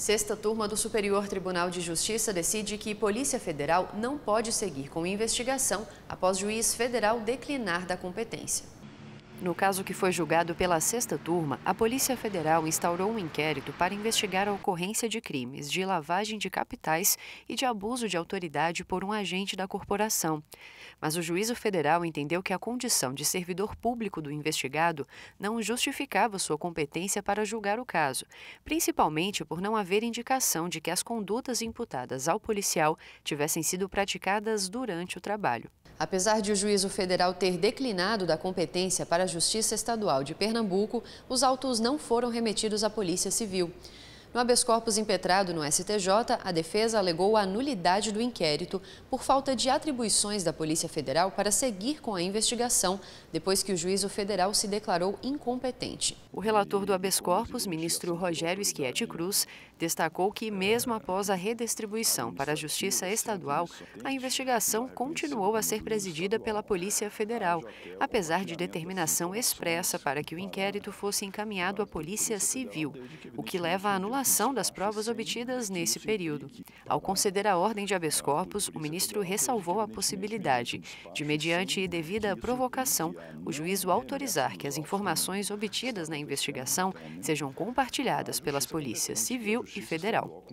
Sexta turma do Superior Tribunal de Justiça decide que Polícia Federal não pode seguir com investigação após juiz federal declinar da competência. No caso que foi julgado pela sexta turma, a Polícia Federal instaurou um inquérito para investigar a ocorrência de crimes de lavagem de capitais e de abuso de autoridade por um agente da corporação mas o juízo federal entendeu que a condição de servidor público do investigado não justificava sua competência para julgar o caso, principalmente por não haver indicação de que as condutas imputadas ao policial tivessem sido praticadas durante o trabalho. Apesar de o juízo federal ter declinado da competência para a Justiça Estadual de Pernambuco, os autos não foram remetidos à Polícia Civil. No habeas corpus impetrado no STJ, a defesa alegou a nulidade do inquérito por falta de atribuições da Polícia Federal para seguir com a investigação, depois que o juízo federal se declarou incompetente. O relator do habeas corpus, ministro Rogério Schietti Cruz, destacou que, mesmo após a redistribuição para a Justiça Estadual, a investigação continuou a ser presidida pela Polícia Federal, apesar de determinação expressa para que o inquérito fosse encaminhado à Polícia Civil, o que leva à anulação relação das provas obtidas nesse período. Ao conceder a ordem de habeas corpus, o ministro ressalvou a possibilidade de, mediante e devida provocação, o juízo autorizar que as informações obtidas na investigação sejam compartilhadas pelas polícias civil e federal.